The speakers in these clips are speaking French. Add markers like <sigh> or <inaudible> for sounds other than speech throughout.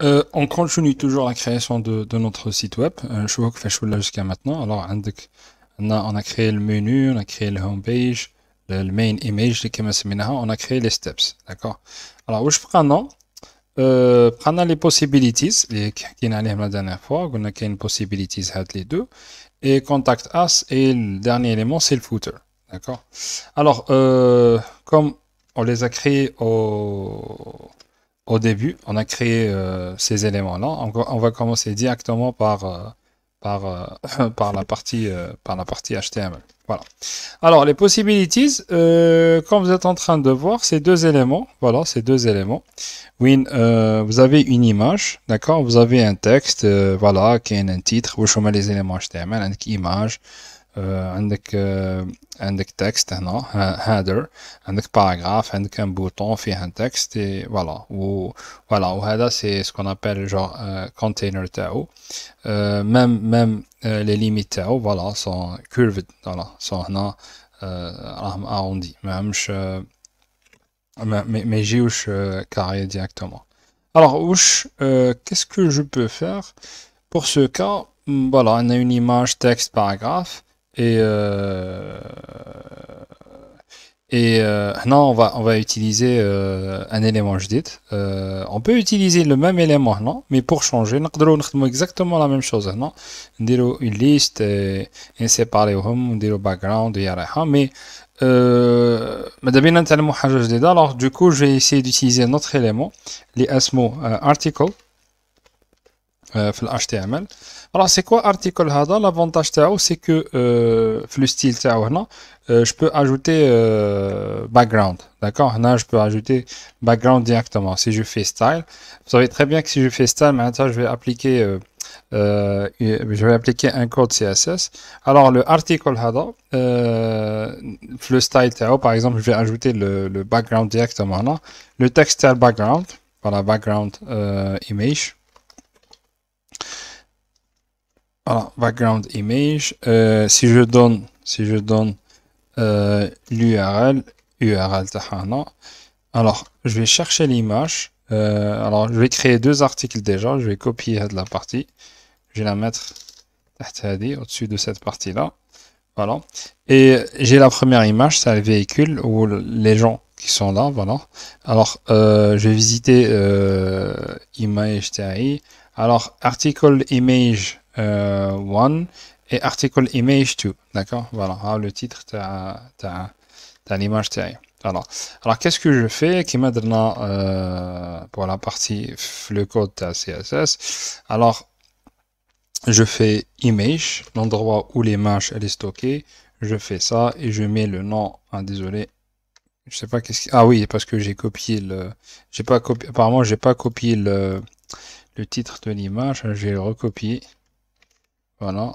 Euh, on continue toujours la création de, notre site web. je vois que fait là jusqu'à maintenant. Alors, on a, créé le menu, on a créé le homepage, le, le main image, on a créé les steps. D'accord Alors, où je prends non euh, prends les possibilités les qu'on la dernière fois, on a qu'une possibilities les deux, et contact us, et le dernier élément, c'est le footer. D'accord Alors, euh, comme on les a créés au au début, on a créé euh, ces éléments-là. On, on, va commencer directement par, euh, par, euh, <laughs> par, la partie, par la partie HTML. Voilà. Alors, les possibilities, comme vous êtes en train de voir, ces deux éléments, voilà, ces deux éléments. Win, vous avez une image, d'accord Vous avez un texte, voilà, qui est un titre, vous chômez les éléments HTML, une image, un texte, un header, un paragraphe, un bouton, fait un texte, et voilà. Ou, voilà, c'est ce qu'on appelle, genre, eh, container eh, Même, même eh, les limites voilà, sont curvées, sont arrondies. Même, je, mais j'ai carré directement. Alors, qu'est-ce que je peux faire Pour ce cas, hmm, voilà, on a une image, texte, paragraphe. Et, euh, et euh, non, on va, on va utiliser euh, un élément جديد. on peut utiliser le même élément, non mais pour changer, nous exactement la même chose, non dit une liste et séparer نديروا background et hein? mais d'abord on حاجه جديده alors du coup je vais essayer d'utiliser autre élément les asmo article HTML alors, c'est quoi article Hada L'avantage, c'est que euh, le style, hein, euh, je peux ajouter euh, background. D'accord hein, Je peux ajouter background directement. Si je fais style, vous savez très bien que si je fais style, maintenant, je vais appliquer, euh, euh, je vais appliquer un code CSS. Alors, le article Hada, le style, par exemple, je vais ajouter le, background directement. Hein, le texte, background, voilà, background image background image. Euh, si je donne, si je donne euh, l'URL, URL tahana. Alors, je vais chercher l'image. Euh, alors, je vais créer deux articles déjà. Je vais copier de la partie. Je vais la mettre au-dessus de cette partie-là. Voilà. Et j'ai la première image, c'est le véhicule ou les gens qui sont là. Voilà. Alors, je vais visiter Image Alors, article image euh, one et article image 2 d'accord voilà ah, le titre t'as l'image alors, alors qu'est-ce que je fais qui maintenant euh, pour la partie le code CSS alors je fais image l'endroit où l'image elle est stockée je fais ça et je mets le nom ah, désolé je sais pas qu'est-ce qui... ah oui parce que j'ai copié le j'ai pas copié apparemment j'ai pas copié le le titre de l'image j'ai recopié voilà.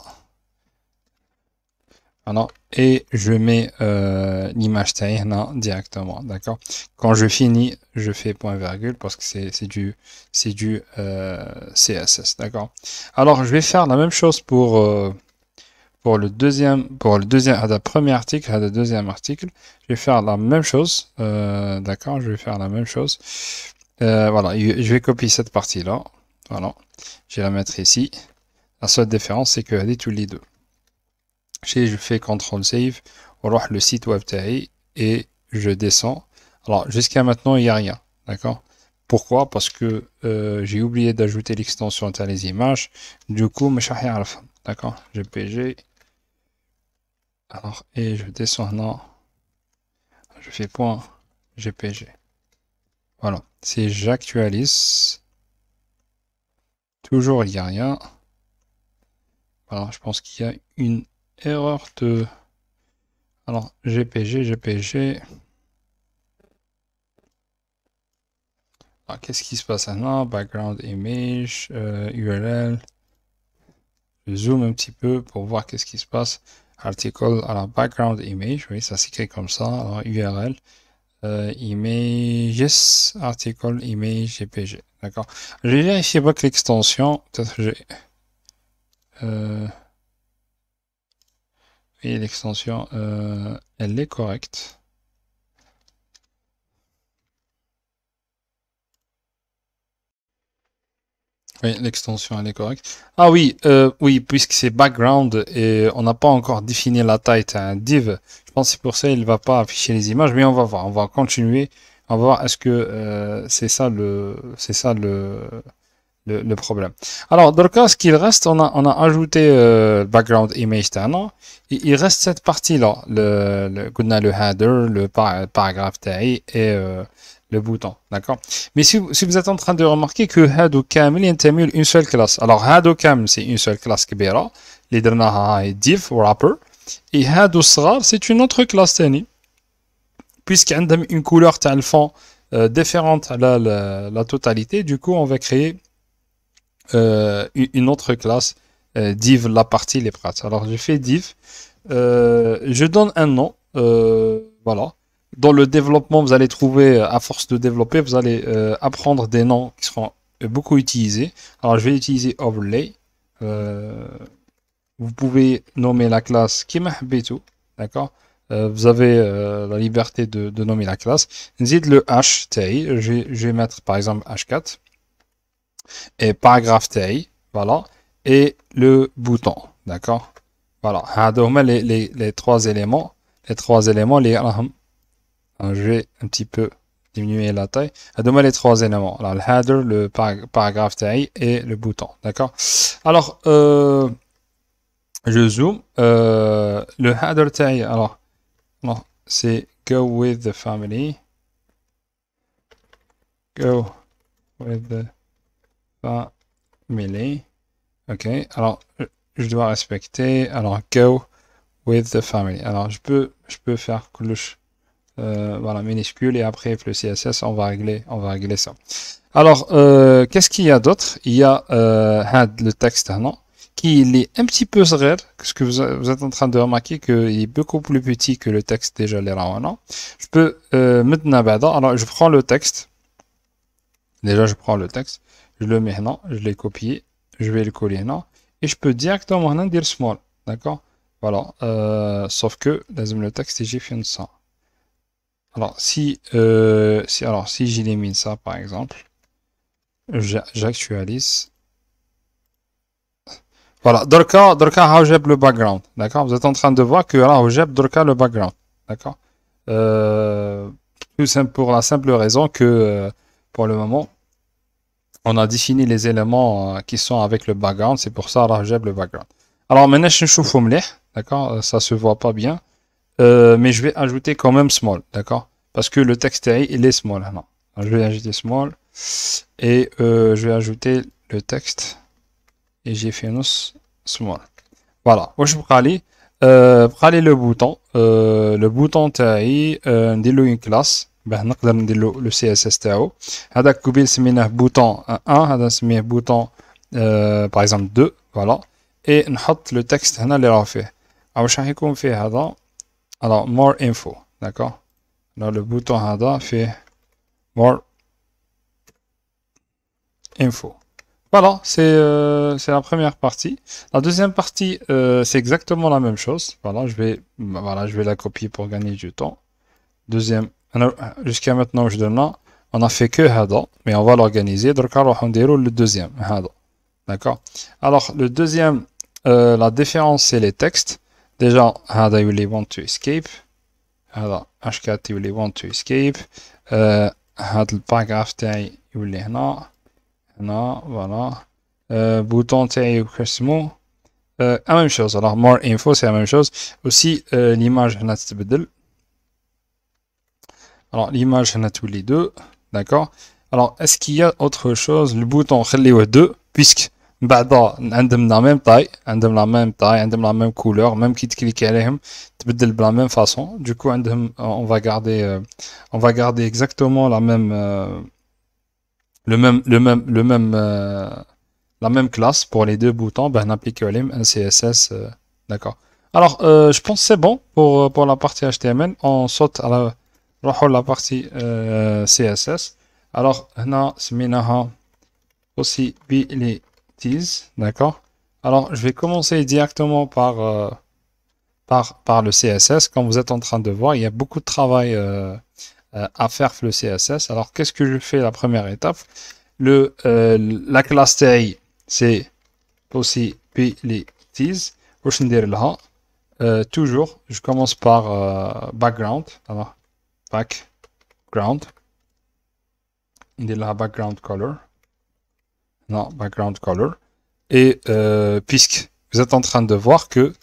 Et je mets euh, l'image l'image hein, directement. D'accord Quand je finis, je fais point virgule parce que c'est du, c'est du euh, CSS. D'accord Alors, je vais faire la même chose pour, euh, pour le deuxième, pour le deuxième, à ah, la premier article, à ah, deuxième article. Je vais faire la même chose. D'accord Je vais faire la même chose. voilà. Je vais copier cette partie-là. Voilà. Je vais la mettre ici. La seule différence, c'est que tous les deux. Si je fais CTRL SAVE, on voit le site web et je descends. Alors, jusqu'à maintenant, il n'y a rien. D'accord Pourquoi Parce que euh, j'ai oublié d'ajouter l'extension à les images. Du coup, je la fin, D'accord GPG. Alors, et je descends. Non. Je fais point GPG. Voilà. Si j'actualise, toujours il n'y a rien. Alors, je pense qu'il y a une erreur de... Alors, GPG, GPG... qu'est-ce qui se passe maintenant Background image, URL. Euh, je zoome un petit peu pour voir qu'est-ce qui se passe. Article, alors background image, oui, ça s'écrit comme ça. Alors URL, euh, images, article, image, GPG. D'accord. J'ai vérifié pas que l'extension, peut j'ai euh, et l'extension, euh, elle est correcte. Oui, l'extension, elle est correcte. Ah oui, euh, oui, puisque c'est background et on n'a pas encore défini la taille d'un div, je pense que c'est pour ça il ne va pas afficher les images, mais on va voir, on va continuer, on va voir est-ce que c'est ça le... c'est ça le le, problème. Alors, dans le cas, ce qu'il reste, on a, ajouté le euh, background image il, il reste cette partie-là, le, le header, le paragraphe et euh, le bouton, d'accord Mais si, vous êtes en train de remarquer que Hado Cam, il intermule une seule classe. Alors, Hado Cam, c'est une seule classe qui est là, les div wrapper, et Hado c'est une autre classe tani, puisqu'il y a une couleur, le fond euh, différente à la totalité, du coup, on va créer euh, une autre classe euh, div la partie les prats. Alors je fais div, euh, je donne un nom, voilà. Dans le développement, vous allez trouver, à force de développer, vous allez apprendre des noms qui seront beaucoup utilisés. Alors je vais utiliser overlay. vous pouvez nommer la classe Kimahbetu, d'accord vous avez la liberté de, nommer la classe. Vous le h, je vais mettre par exemple h4 et paragraphe taille, voilà, et le bouton, d'accord Voilà, les, les, les trois éléments, les trois éléments, les... Hein, je vais un petit peu diminuer la taille. Demain, les trois éléments. le header, le paragraphe taille et le bouton. D'accord Alors, euh, je zoome. Euh, le header taille, alors, non, c'est go with the family. Go with the pas Ok, alors je dois respecter. Alors go with the family. Alors je peux, je peux faire clush, euh, voilà minuscule et après avec le CSS on va régler, on va régler ça. Alors euh, qu'est-ce qu'il y a d'autre Il y a, euh, le texte, non qui est un petit peu serré, Ce que vous, êtes en train de remarquer qu'il est beaucoup plus petit que le texte déjà les non Je peux euh, maintenant, alors je prends le texte. Déjà, je prends le texte je le mets là, je l'ai copié, je vais le coller là, et je peux directement dire small, d'accord Voilà, euh, sauf que, le texte, j'ai fait ça. Alors, si, euh, si, alors, si j'élimine ça, par exemple, j'actualise. Voilà, Dorka, Dorka, le background, d'accord Vous êtes en train de voir que là, le background, d'accord euh, Tout simple pour la simple raison que, pour le moment, on a défini les éléments euh, qui sont avec le background, c'est pour ça Rajab le background. Alors maintenant je chauffe d'accord, euh, ça se voit pas bien, euh, mais je vais ajouter quand même small, d'accord, parce que le texte il est small. Hein, non. je vais ajouter small et je vais ajouter le texte et j'ai fait un small. Voilà, je vais aller le bouton, le bouton TAI, euh, une classe. باه نقدر ندير له لو سي اس اس تاعو هذاك قبيل سميناه بوتون 1 هذا نسميه بوتون باغ اكزومبل 2 فوالا اي نحط لو تكست هنا اللي راه فيه او واش راح يكون فيه هذا alors مور info d'accord لو le bouton هذا فيه مور info. Voilà, c'est euh, la première partie. La deuxième partie, euh, c'est exactement la même chose. Voilà, je vais, bah, voilà, je vais la copier pour gagner du temps. Deuxième jusqu'à maintenant on a fait que ça, mais on va l'organiser donc on déroule le deuxième d'accord alors le deuxième euh, la différence c'est les textes déjà Hado you want to escape Hada, h4 you want to escape euh, le الباراجراف تاعي يولي هنا هنا voilà euh, bouton t'es, كسمو euh, la même chose alors more info c'est la même chose aussi euh, l'image هنا تتبدل alors l'image, on a tous les deux, d'accord. Alors est-ce qu'il y a autre chose Le bouton on les deux, puisque on bah, a la même taille, on a la même taille, on a la même couleur, même qui peux le faire de la même façon. Du coup, euh, on va garder, euh, on va garder exactement la même, euh, le même, le même, le même, la même classe pour les deux boutons. Ben, on applique un CSS, d'accord. Alors, je pense c'est bon pour la partie HTML. On saute à la, la partie euh, CSS alors هنا سميناها possibilities d'accord alors je vais commencer directement par euh, par par le CSS comme vous êtes en train de voir il y a beaucoup de travail euh, à faire le CSS alors qu'est-ce que je fais la première étape le la classe taille c'est possibilities واش ندير لها toujours je commence par background background. Il est là, background color. Non, background color. Et euh, puisque vous êtes en train de voir que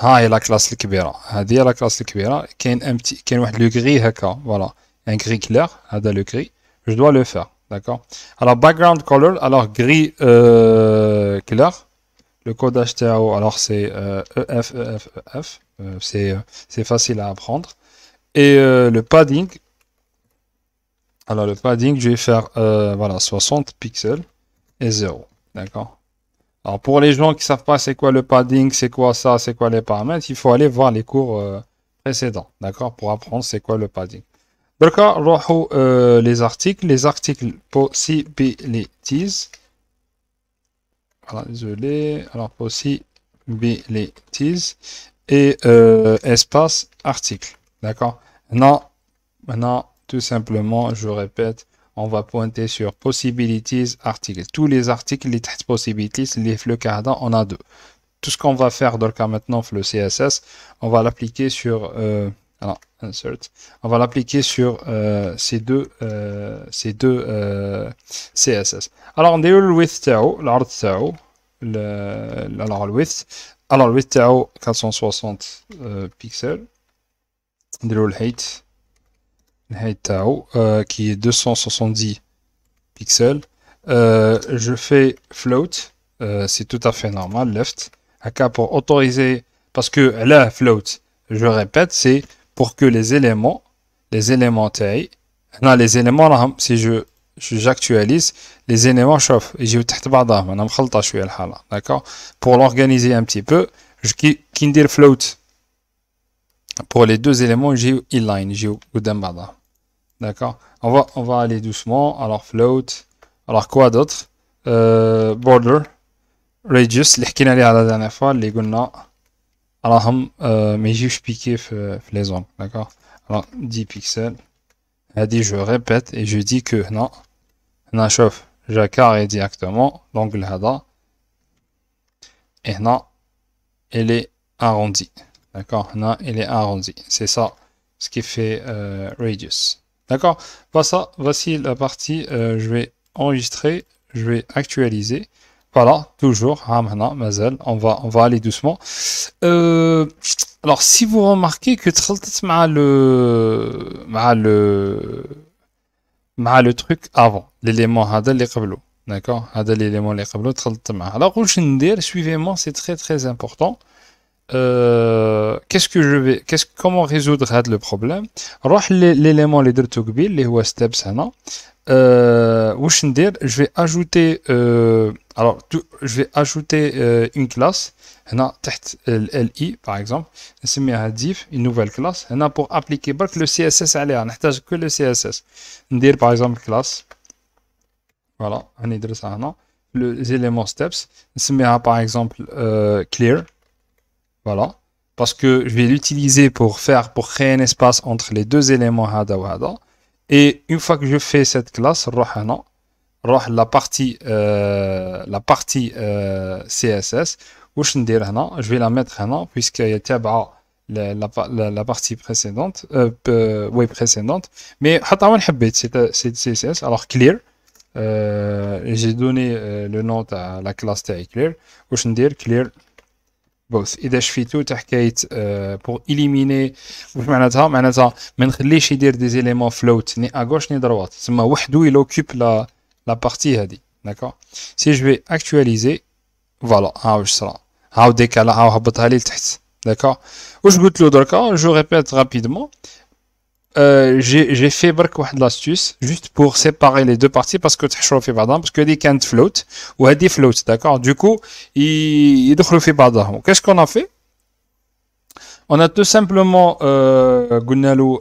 la classe la classe الكبيره a la classe la un petit le un petit qui un gris un voilà, un gris, je dois le gris, je dois le faire, d'accord. alors background color alors gris euh, clair le code HTAO, alors c'est euh, e f EF EF c'est facile à apprendre et euh, le padding. Alors le padding, je vais faire euh, voilà, 60 pixels et 0. D'accord Alors pour les gens qui ne savent pas c'est quoi le padding, c'est quoi ça, c'est quoi les paramètres, il faut aller voir les cours euh, précédents. D'accord Pour apprendre c'est quoi le padding. Donc les articles. Les articles possibilities. Voilà, désolé. Alors possibilities et espace article. D'accord Maintenant, tout simplement, je répète, on va pointer sur possibilities articles. Tous les articles, les possibilities, les flux cardans, on a deux. Tout ce qu'on va faire dans le cas maintenant, le CSS, on va l'appliquer sur... Euh, alors, insert. On va l'appliquer sur euh, ces deux, euh, ces deux CSS. Alors, on eu le width tau, l'art tau, alors le width. Alors, le width 460 pixels. Euh, qui est 270 pixels, euh, je fais float, euh, c'est tout à fait normal left cas pour autoriser parce que là float je répète c'est pour que les éléments les éléments تاعي non, les éléments là, si je j'actualise les éléments chauffent et j'ai تحت je انا مخلطه شويه d'accord pour l'organiser un petit peu je qui ندير float pour les deux éléments j'ai inline j'ai d'accord on va on va aller doucement alors float alors quoi d'autre euh, border radius qui حكينا à la dernière fois les قلنا alors ما يجيوش بيكي في في les d'accord alors 10 pixels dit je répète et je dis que non هنا شوف جا directement l'angle هذا et non elle est arrondie D'accord Là, il est arrondi. C'est ça ce qui fait euh, radius. D'accord voilà, Voici la partie. Euh, je vais enregistrer. Je vais actualiser. Voilà, toujours. On va, on va aller doucement. Euh, alors, si vous remarquez que le, le, le truc avant, l'élément D'accord L'élément Alors, suivez-moi, c'est très très important. Euh, qu'est-ce que je vais, qu'est-ce, comment résoudre le problème L'élément les deux les ندير euh, je vais ajouter, euh, alors je vais ajouter euh, une classe, LI par exemple, c'est div, une nouvelle classe, pour appliquer le CSS à نحتاج que le CSS. Dire par exemple classe, voilà, on est les éléments steps, c'est par exemple clear. Voilà. Parce que je vais l'utiliser pour faire, pour créer un espace entre les deux éléments hada ou Et une fois que je fais cette classe, la partie, la partie euh, euh CSS, je vais la mettre hana, puisqu'il y a la, la, partie précédente, euh, euh, oui, précédente. Mais c'est CSS, alors clear. j'ai donné le nom à la classe clear. je vais dire clear. Et je suis tout à fait pour éliminer. Je m'en attend maintenant. Mais je l'ai des éléments flottes, ni à gauche ni à droite. C'est ma voix il occupe la partie. D'accord. Si je vais actualiser, voilà. Je serai à décaler à l'autre. D'accord. Je vais tout le temps. Je répète rapidement. Euh, j'ai fait l'astuce juste pour séparer les deux parties parce que tu chauffes parce que des can't float ou des float, d'accord Du coup, il le Qu'est-ce qu'on a fait On a tout simplement euh,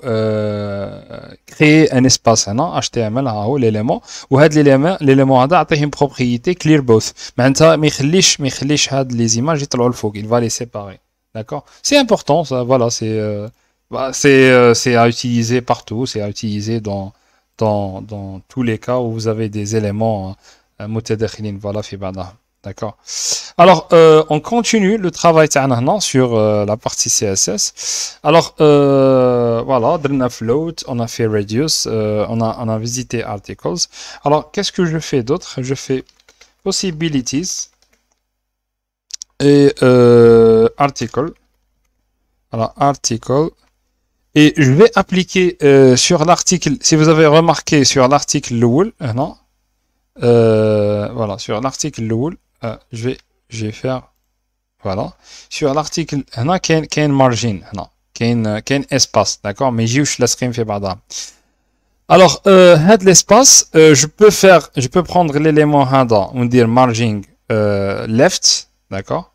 euh, créé un espace, un hein, HTML, hein, l'élément, ou l'élément, l'élément a une propriété clear both. Maintenant, les images, il va les séparer. D'accord C'est important, ça, voilà, c'est... Euh, bah, euh, c'est à utiliser partout, c'est à utiliser dans, tous les cas où vous avez des éléments hein, voilà, D'accord. Alors, euh, on continue le travail sur euh, la partie CSS. Alors, voilà, on a float, on a fait reduce, on, a, on a visité articles. Alors, qu'est-ce que je fais d'autre Je fais possibilities et article. Alors, article. Et je vais appliquer euh, sur l'article, si vous avez remarqué sur l'article Lowell, euh, non, euh, voilà, sur l'article je, vais, je vais faire, voilà, sur l'article, il y a margin, non, y espace, d'accord, mais j'y la screen fait par Alors, euh, l'espace, je peux faire, je peux prendre l'élément hada, on dire margin left, d'accord,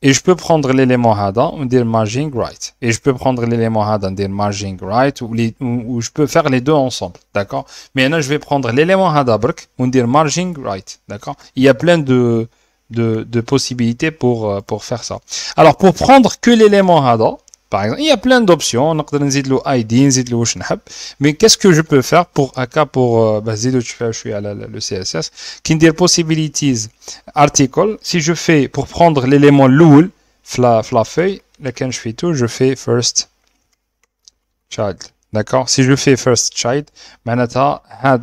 et je peux prendre l'élément Hada, on dit margin right. Et je peux prendre l'élément Hada, on dit margin right, ou, je peux faire les deux ensemble, d'accord Mais là, je vais prendre l'élément Hada, on dit margin right, d'accord Il y a plein de, de, possibilités pour, euh, pour faire ça. Alors, pour prendre que l'élément Hada, par exemple. Il y a plein d'options. On peut ajouter le ID, ajouter le snap. Mais qu'est-ce que je peux faire pour cas, pour euh, baser le je suis à le CSS qui dit possibilities article. Si je fais pour prendre l'élément loul la, la feuille, laquelle je fais tout, je fais first child. D'accord Si je fais first child, manata had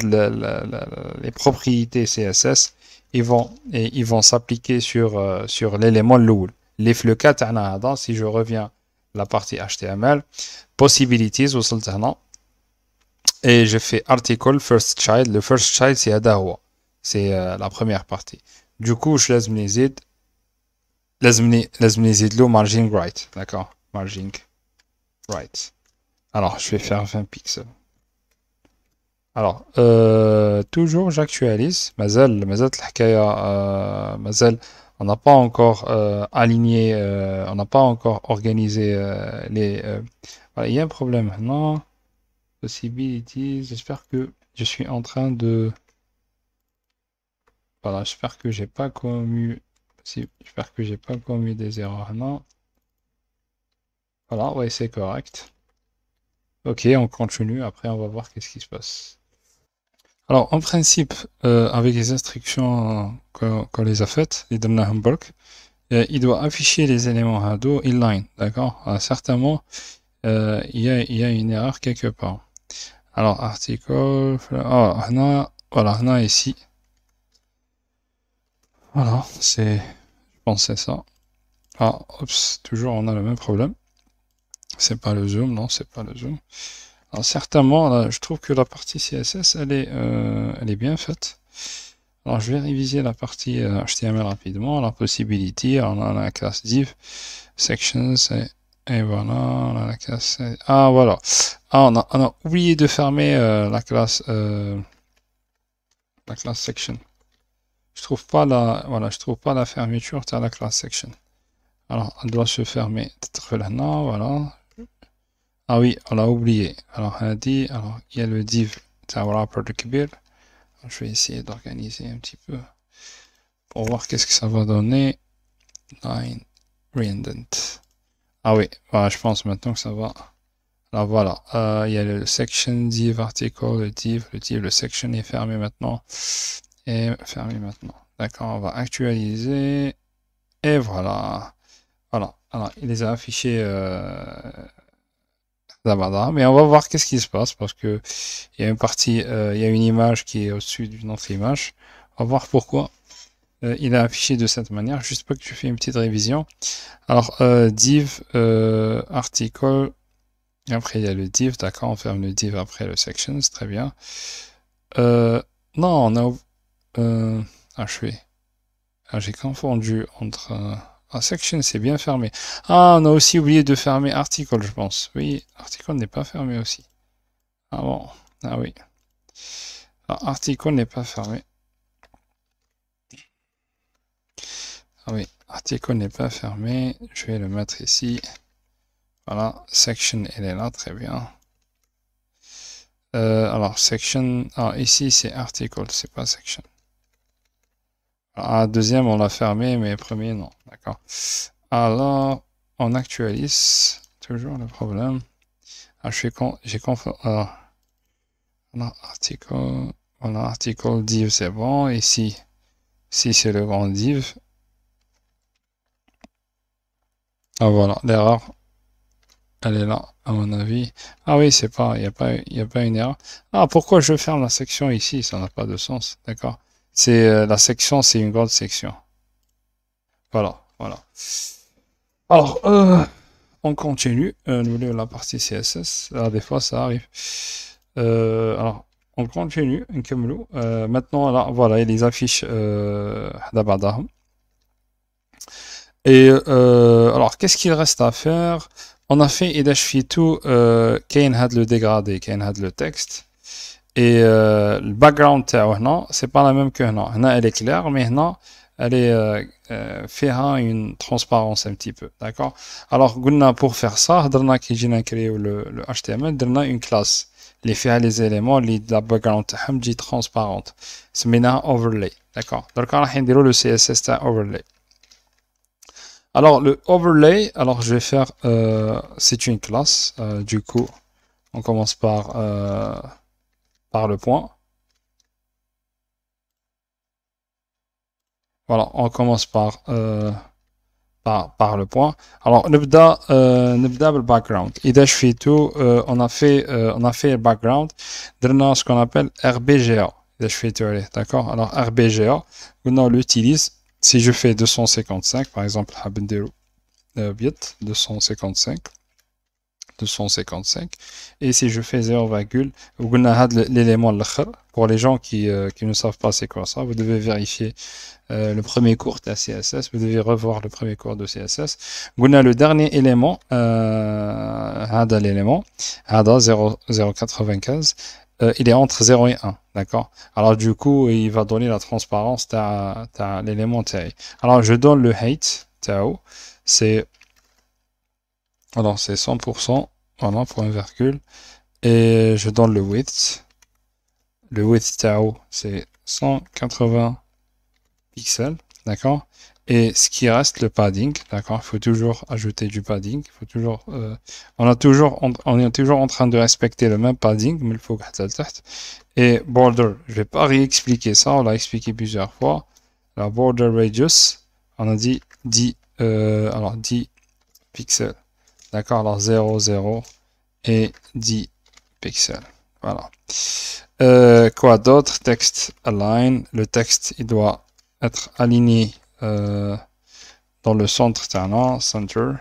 les propriétés CSS, ils vont et ils vont s'appliquer sur euh, sur l'élément loul. Les fleucats si je reviens la partie HTML, possibilities, et je fais article first child. Le first child, c'est Adawa, c'est euh, la première partie. Du coup, je laisse les aides, laisse le margin right, d'accord, margin right. Alors, je vais faire 20 pixels. Alors, euh, toujours, j'actualise. Mazel, mazel, la on n'a pas encore euh, aligné, euh, on n'a pas encore organisé euh, les. Voilà, il y a un problème. Non, possibilities. J'espère que je suis en train de. Voilà, j'espère que j'ai pas commis. J'espère que j'ai pas commis des erreurs. Non. Voilà, oui, c'est correct. Ok, on continue. Après, on va voir qu'est-ce qui se passe. Alors, en principe, euh, avec les instructions qu'on les a faites, les euh, il doit afficher les éléments à dos inline, d'accord ah, Certainement, euh, il, y a, il y, a, une erreur quelque part. Alors, article, oh, voilà, on a ici. Voilà, c'est, je pensais ça. Ah, ops, toujours on a le même problème. C'est pas le zoom, non, c'est pas le zoom certainement, je trouve que la partie CSS, elle est, euh, elle est bien faite. Alors je vais réviser la partie HTML euh, rapidement, la possibilité on a la classe div, sections, et, voilà, la classe... Ah voilà, ah, on, a, oublié de fermer euh, la classe... la classe section. Je trouve pas la, voilà, je trouve pas la fermeture de la classe section. Alors, elle doit se fermer. là Voilà, ah oui, on l'a oublié. Alors, elle dit, alors, il y a le div wrapper de Kibir. Je vais essayer d'organiser un petit peu pour voir qu'est-ce que ça va donner. Line redundant. Ah oui, je pense maintenant que ça va. Alors voilà, euh, il y a le section div article, le div, le div, le section est fermé maintenant. Et fermé maintenant. D'accord, on va actualiser. Et voilà. Voilà, alors il les a affichés. Euh, mais on va voir qu'est-ce qui se passe parce que il y a une partie, euh, il y a une image qui est au-dessus d'une autre image. On va voir pourquoi euh, il a affiché de cette manière. Juste pas que tu fais une petite révision. Alors, euh, div, article. Après, il y a le div. D'accord, on ferme le div après le section. C'est très bien. non, on a, euh, ah, je ah, j'ai confondu entre, ah, section, c'est bien fermé. Ah, on a aussi oublié de fermer article, je pense. Oui, article n'est pas fermé aussi. Ah bon, ah oui. Ah, article n'est pas fermé. Ah oui, article n'est pas fermé. Je vais le mettre ici. Voilà, section, elle est là, très bien. Euh, alors, section, ah, ici c'est article, c'est pas section. Ah, deuxième, on l'a fermé, mais premier, non. D'accord. Alors, on actualise. Toujours le problème. Ah, je suis j'ai confondu. Euh, alors article, voilà, article div, c'est bon. Ici, si c'est le grand div. Ah, voilà, l'erreur. Elle est là, à mon avis. Ah oui, c'est pas, il n'y a, a pas une erreur. Ah, pourquoi je ferme la section ici Ça n'a pas de sens, d'accord c'est euh, la section, c'est une grande section. Voilà, voilà. Alors, euh, on continue. Euh, nous la partie CSS. Alors, des fois, ça arrive. alors, on continue. maintenant, voilà, il les affiches d'Abadaham. Et alors, qu'est-ce qu'il reste à faire On a fait a tout Kane had le dégradé, Kane had le texte. Et euh, le background c'est pas la même que هنا. elle est claire, mais هنا, elle est euh, euh une transparence un petit peu. D'accord Alors, pour faire ça, on a créé le, HTML, on une classe. Les faire les éléments, les la background hum, dit transparente. C'est maintenant overlay. D'accord Donc, on dire le CSS overlay. Alors, le overlay, alors je vais faire, euh, c'est une classe. du coup, on commence par le point. Voilà, on commence par, euh, par, par, le point. Alors, نبدا euh, background. tout euh, on a fait euh, on a fait le background. dans ce qu'on appelle RBGA. إذا tout, d'accord Alors RBGA, on l'utilise si je fais 255 par exemple, le de 255 255 et si je fais 0, vous avez l'élément pour les gens euh, qui, ne savent pas c'est quoi ça vous devez vérifier euh, le premier cours de CSS vous devez revoir le premier cours de CSS vous avez le dernier élément euh, l'élément 0,95 euh, il est entre 0 et 1, d'accord Alors du coup, il va donner la transparence à l'élément taille Alors je donne le height, c'est alors c'est 100%, voilà, pour un virgule. Et je donne le width. Le width tau, c'est 180 pixels, d'accord Et ce qui reste, le padding, d'accord Il faut toujours ajouter du padding. Faut toujours, euh, on, a toujours, on, est toujours en train de respecter le même padding, mais il faut Et border, je vais pas réexpliquer ça, on l'a expliqué plusieurs fois. La border radius, on a dit 10, euh, alors 10 pixels. D'accord Alors 0, 0 et 10 pixels. Voilà. Euh, quoi d'autre Text align. Le texte, il doit être aligné euh, dans le centre talent, center.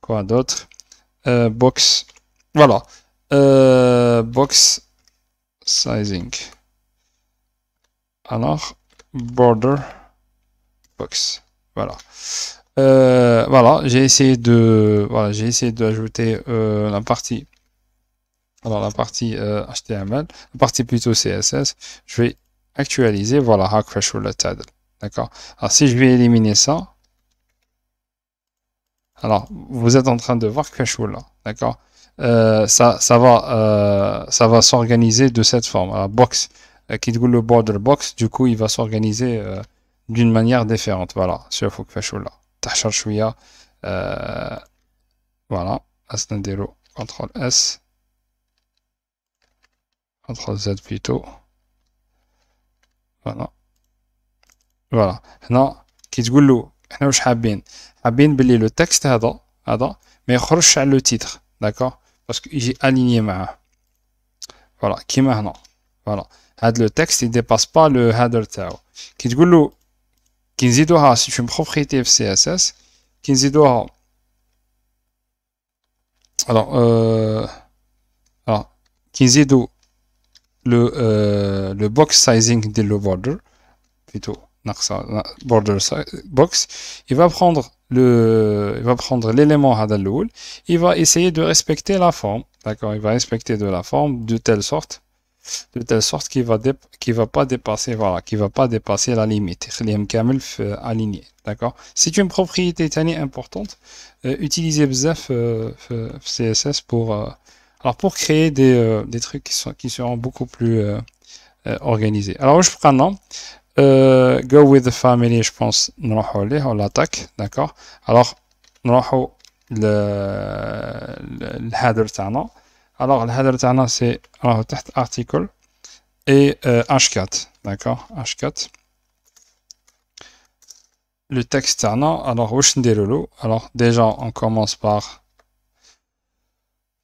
Quoi d'autre euh, Box. Voilà. box sizing. Alors, border box. Voilà. Euh, voilà, j'ai essayé de, voilà, j'ai essayé d'ajouter euh, la partie, alors la partie HTML, euh, la partie plutôt CSS. Je vais actualiser, voilà, Hackfresh ou D'accord. Alors si je vais éliminer ça, alors vous êtes en train de voir que là, d'accord. ça, ça va, ça va s'organiser de cette forme. La box, qui dit le border box, du coup, il va s'organiser d'une manière différente. Voilà, sur le là. Tachar chouya, euh, voilà, asnandero, ctrl s, ctrl z, plutôt, voilà, voilà, non, qui te nous, je suis à bien, à bien, le texte, à adam, mais je suis le titre, d'accord, parce que j'ai aligné ma, voilà, qui maintenant, voilà, le texte, il dépasse pas le header, t'as, qui t'goulou, كنزيدوها c'est une propriété FCSS كنزيدوها alors euh, alors le euh, le box sizing de le border plutôt border box il va prendre le il va prendre l'élément il va essayer de respecter la forme d'accord il va respecter de la forme de telle sorte de telle sorte qu'il va qui va pas dépasser voilà qui va pas dépasser la limite euh, aligné d'accord c'est une propriété importante euh, utilisez utilisée euh, CSS pour alors pour créer des, des trucs qui seront beaucoup plus organisés alors je prends non go with the family je pense on l'attaque d'accord alors le le header alors, le header c'est article et H4, euh, d'accord H4. Le texte تاعنا alors واش le له Alors déjà on commence par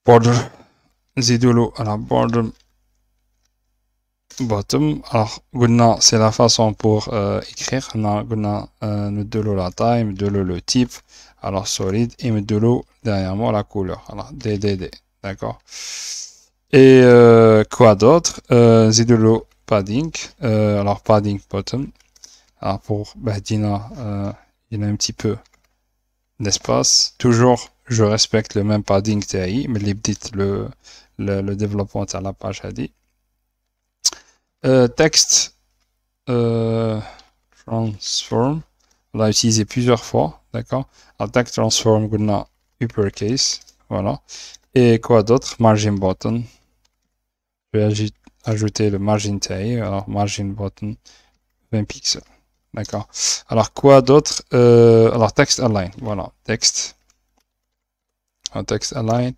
border alors border bottom alors c'est la façon pour euh, écrire on قلنا euh, la taille de le type alors solide et l'eau derrière moi la couleur alors DDD D'accord. Et euh, quoi d'autre euh, padding. Euh, alors padding bottom. Alors pour Badina, euh, il y a un petit peu d'espace. Toujours, je respecte le même padding TI, mais les le, le, le développement à la page a dit. texte transform. On l'a utilisé plusieurs fois, d'accord. Alors texte transform, on a uppercase. Voilà. Et quoi d'autre Margin button. Je vais ajouter le margin tail. Alors, margin button, 20 pixels. D'accord. Alors, quoi d'autre euh, Alors, text align. Voilà, Text. Un texte align.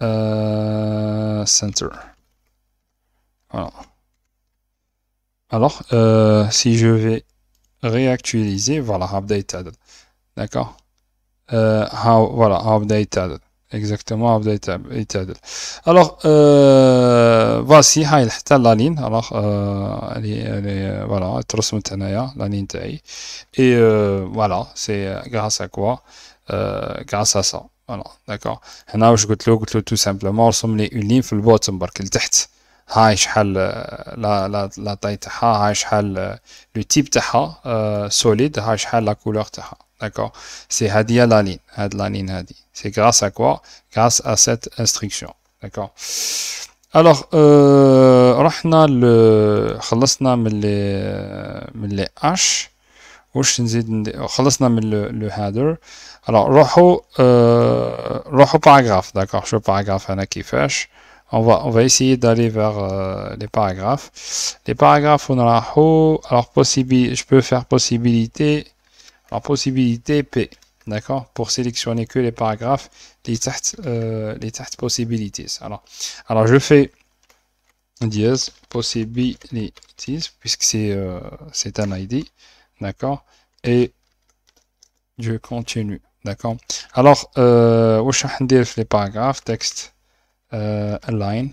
Euh, center. Voilà. Alors, euh, si je vais réactualiser, voilà, updated. D'accord. voilà, updated. Exactement, Abdel Itadel. Alors, euh, voici, il y la ligne. Alors, euh, elle est, elle est, voilà, la ligne taille. Et euh, voilà, c'est grâce à quoi euh, Grâce à ça. Voilà, d'accord. هنا واش قلت له قلت له تو سامبلومون رسم لي اون لين في البوت من برك لتحت هاي شحال لا لا لا طاي تاعها هاي شحال لو تيب تاعها سوليد هاي شحال لا كولور تاعها D'accord C'est Hadia Laline. Had Laline Hadi. C'est grâce à quoi Grâce à cette instruction. D'accord alors, euh, On a خلصنا من ال من H واش نزيد خلصنا le header alors روحوا euh, روحوا paragraphe d'accord je paragraphe qui كيفاش on va on va essayer d'aller vers euh, les paragraphes les paragraphes on a alors possible je peux faire possibilité alors, possibilité P. D'accord Pour sélectionner que les paragraphes, les euh, les possibilités possibilities. Alors, alors, je fais dièse possibilities, puisque c'est euh, c'est un ID. D'accord Et je continue. D'accord Alors, euh, les paragraphes, texte, euh, line.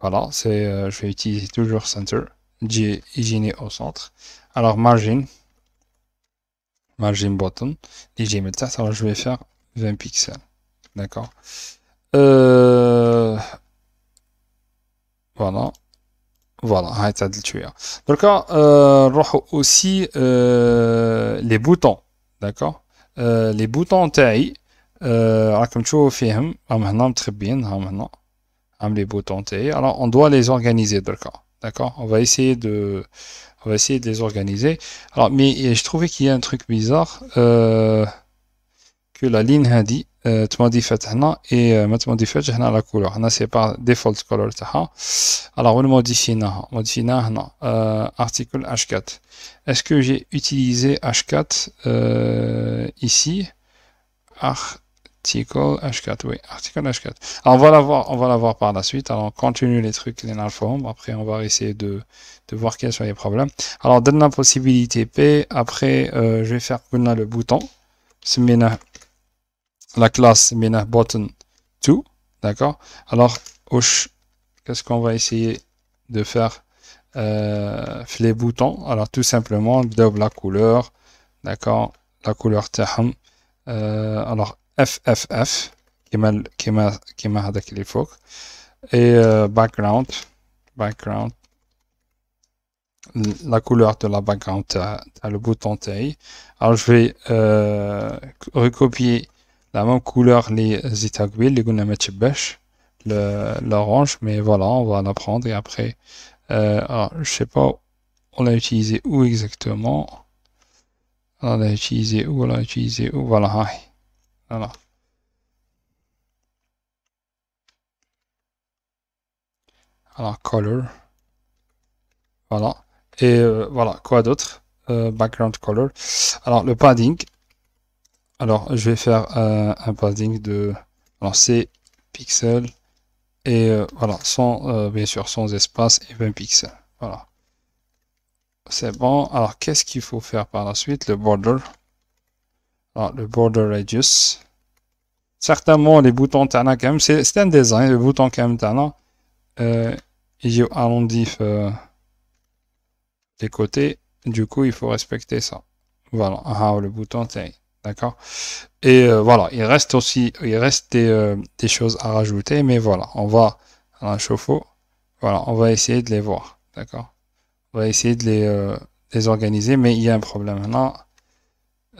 Voilà, c'est, je vais utiliser toujours center, j'ai au centre. Alors, margin margin button et j'ai mis ça alors je vais faire 20 pixels d'accord euh, voilà voilà arrête à le tuer hein. donc va euh, aussi euh, les boutons d'accord les boutons taille euh, comme tu vois film maintenant très bien hein, maintenant hein, les boutons taille alors on doit les organiser d'accord d'accord on va essayer de on va essayer de les organiser. Alors, mais je trouvais qu'il y a un truc bizarre euh, que la ligne a dit. Euh, tu dit fait et maintenant je fait. pas la couleur. c'est par default color. Alors, on modifie Modifie euh, article H4. Est-ce que j'ai utilisé H4 ici? article H4, oui, article H4. Alors, on va la voir, on va par la suite. Alors, on continue les trucs les le Après, on va essayer de, de voir quels sont les problèmes. Alors, donne la possibilité P. Après, euh, je vais faire le bouton. La classe Mena button 2 D'accord Alors, qu'est-ce qu'on va essayer de faire euh, les boutons Alors, tout simplement, double la couleur. D'accord La couleur terme Euh, alors, fff qui m'a كما كما كما هذاك اللي فوق et euh, background background la couleur de la background à, le bouton taille Alors je vais euh, recopier la même couleur les itagwil, les le l'orange, mais voilà, on va la prendre et après, euh, je sais pas, on l'a utilisé où exactement. On l'a utilisé où, on l'a utilisé où, voilà. Voilà. Alors, color. Voilà. Et euh, voilà, quoi d'autre euh, Background color. Alors, le padding. Alors, je vais faire euh, un padding de... Alors, c'est pixels. Et voilà, sans, bien sûr, sans espace et 20 pixels. Voilà. C'est bon. Alors, qu'est-ce qu'il faut faire par la suite Le border. Ah, le border radius. Certainement, les boutons t'ana quand même, c'est un design, le bouton quand même t'ana. il y a arrondi euh, des euh, côtés, du coup, il faut respecter ça. Voilà, ah, le bouton t'ana. D'accord Et euh, voilà, il reste aussi, il reste euh, des, choses à rajouter, mais voilà, on va un chauffe-eau. Voilà, on va essayer de les voir. D'accord On va essayer de les, les organiser, mais il y a un problème. maintenant.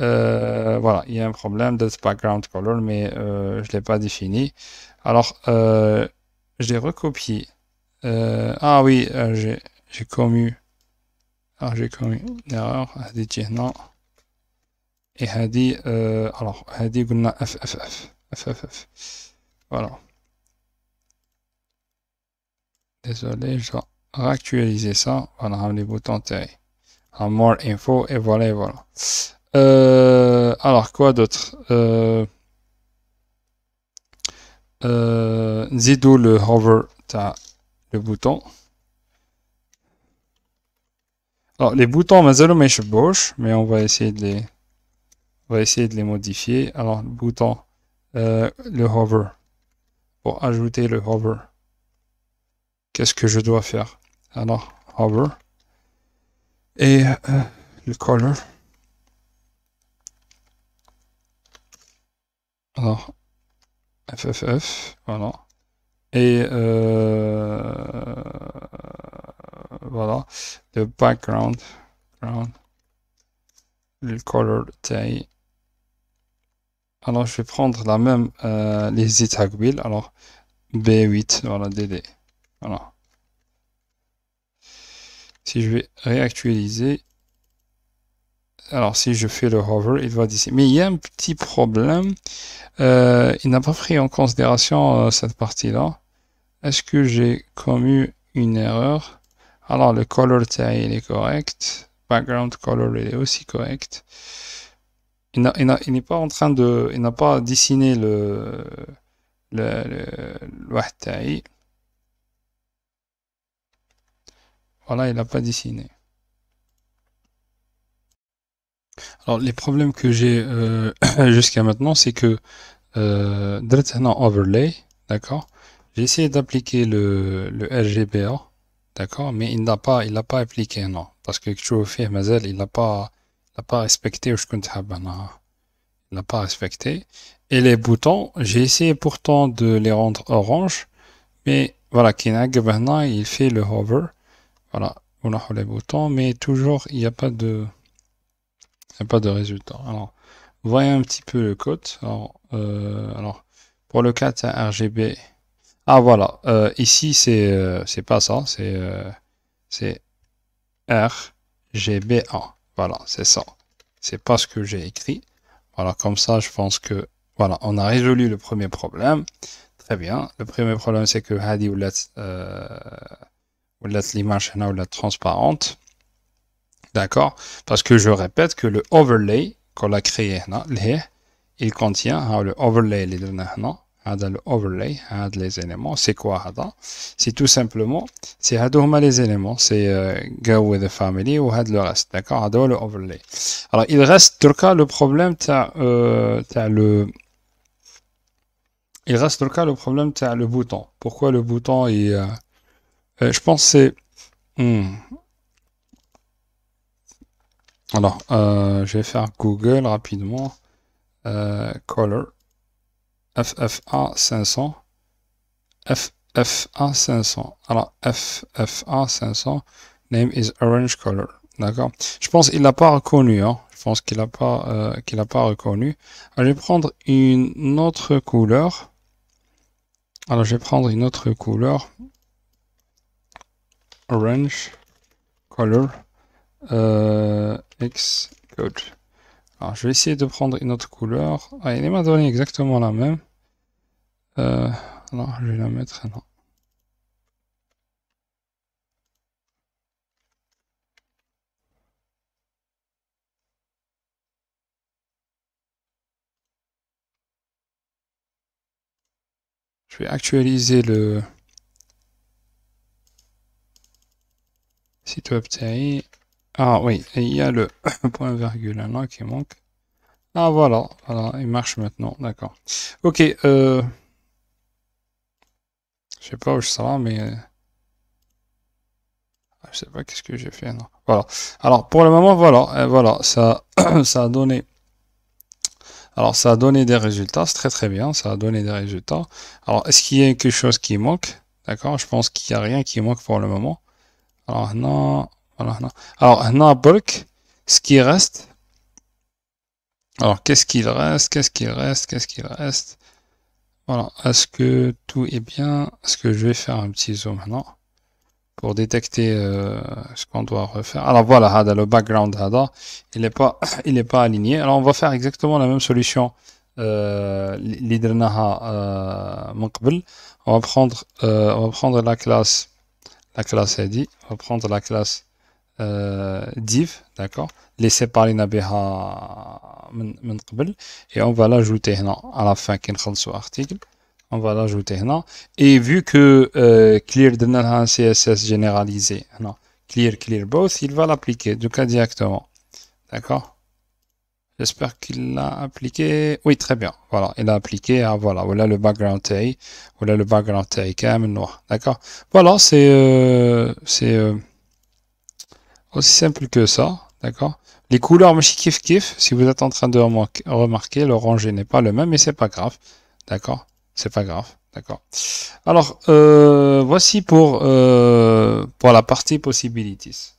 Euh, voilà, il y a un problème de background color, mais euh, je l'ai pas défini. Alors, euh, j'ai recopié. ah oui, j'ai commis Ah, j'ai commis une erreur. Hadi non. Et Hadi, alors, Hadi, FFF. FFF. Voilà. Désolé, je dois réactualiser ça. Voilà, les boutons Un More info, et voilà, et voilà. Euh, alors, quoi d'autre euh, euh, Zidou le hover, as le bouton. Alors, les boutons, mais on va essayer de les, on va essayer de les modifier. Alors, le bouton, le hover, pour ajouter le hover, qu'est-ce que je dois faire Alors, hover, et le color. Alors, FFF, voilà. Et euh, voilà, le background, le color taille. Alors, je vais prendre la même, euh, les états will Alors, B8, voilà, DD. Voilà. Si je vais réactualiser, alors, si je fais le hover, il va dessiner. Mais il y a un petit problème. Euh, il n'a pas pris en considération euh, cette partie-là. Est-ce que j'ai commis une erreur Alors, le color il est correct. Background color, il est aussi correct. Il n'est pas en train de... Il n'a pas dessiné le... le... le, voilà, il n'a pas dessiné. Alors les problèmes que j'ai euh, <clears throat> jusqu'à maintenant, c'est que euh, overlay, d'accord. J'ai essayé d'appliquer le, le RGBA, d'accord, mais il n'a pas, il n'a pas appliqué non, parce que je veux mazel, il n'a pas, il n'a pas respecté je ben, il n'a pas respecté. Et les boutons, j'ai essayé pourtant de les rendre orange, mais voilà, Kinagabana, il fait le hover, voilà, on a les boutons, mais toujours il n'y a pas de il n'y a pas de résultat. Alors, voyons un petit peu le code. Alors, euh, pour le 4, RGB. Ah voilà, euh, ici c'est euh, c'est pas ça, c'est c'est RGBA. Voilà, c'est ça. C'est pas ce que j'ai écrit. Voilà, comme ça, je pense que voilà, on a résolu le premier problème. Très bien. Le premier problème, c'est que Hadi ou l'image hein, la transparente. D'accord Parce que je répète que le overlay qu'on a créé, hein, il contient hein, le overlay, hein, le overlay, les éléments, c'est quoi C'est tout simplement, c'est les éléments, c'est euh, go with the family ou le reste, d'accord le overlay. Alors il reste le problème, euh, le... Il reste le cas, le problème, le bouton. Pourquoi le bouton est... Euh, je pense c'est... Hmm, alors, euh, je vais faire Google rapidement. Euh, color. FFA 500. FFA 500. Alors, FFA 500. Name is orange color. D'accord Je pense qu'il l'a pas reconnu. Hein. Je pense qu'il n'a pas, euh, qu'il a pas reconnu. Alors, je vais prendre une autre couleur. Alors, je vais prendre une autre couleur. Orange color. Euh, Xcode. Alors, je vais essayer de prendre une autre couleur. Ah, il m'a donné exactement la même. Euh, alors, je vais la mettre là. Je vais actualiser le site web ah oui, il y a le <coughs> point virgule là qui manque. Ah voilà, voilà, il marche maintenant, d'accord. Ok, je euh, Je sais pas où je serai, mais... Euh, je sais pas qu'est-ce que j'ai fait, Voilà. Alors, pour le moment, voilà, voilà, ça, <coughs> ça a donné... Alors, ça a donné des résultats, c'est très très bien, ça a donné des résultats. Alors, est-ce qu'il y a quelque chose qui manque D'accord, je pense qu'il n'y a rien qui manque pour le moment. Alors, non, alors, هنا برك ce qui reste alors qu'est-ce qu'il reste qu'est-ce qu'il reste qu'est-ce qu'il reste voilà est-ce que tout est bien est-ce que je vais faire un petit zoom maintenant pour détecter euh, ce qu'on doit refaire alors voilà le background hada, il n'est pas <coughs> il est pas aligné alors on va faire exactement la même solution euh, euh on va prendre euh, on va prendre la classe la classe ID on va prendre la classe euh, div, d'accord, parler من قبل et on va l'ajouter à la fin article. On va l'ajouter Et vu que euh, clear donne un CSS généralisé, non, clear clear both, il va l'appliquer du cas directement. D'accord J'espère qu'il l'a appliqué. Oui, très bien. Voilà, il a appliqué. Ah, voilà, voilà le background tag Voilà le background tag, quand même noir. D'accord Voilà, c'est. Euh, c'est aussi simple que ça, d'accord Les couleurs je kiff kiffe. si vous êtes en train de remarquer, l'orange n'est pas le même, mais c'est pas grave, d'accord C'est pas grave, d'accord Alors, euh, voici pour, euh, pour la partie possibilities.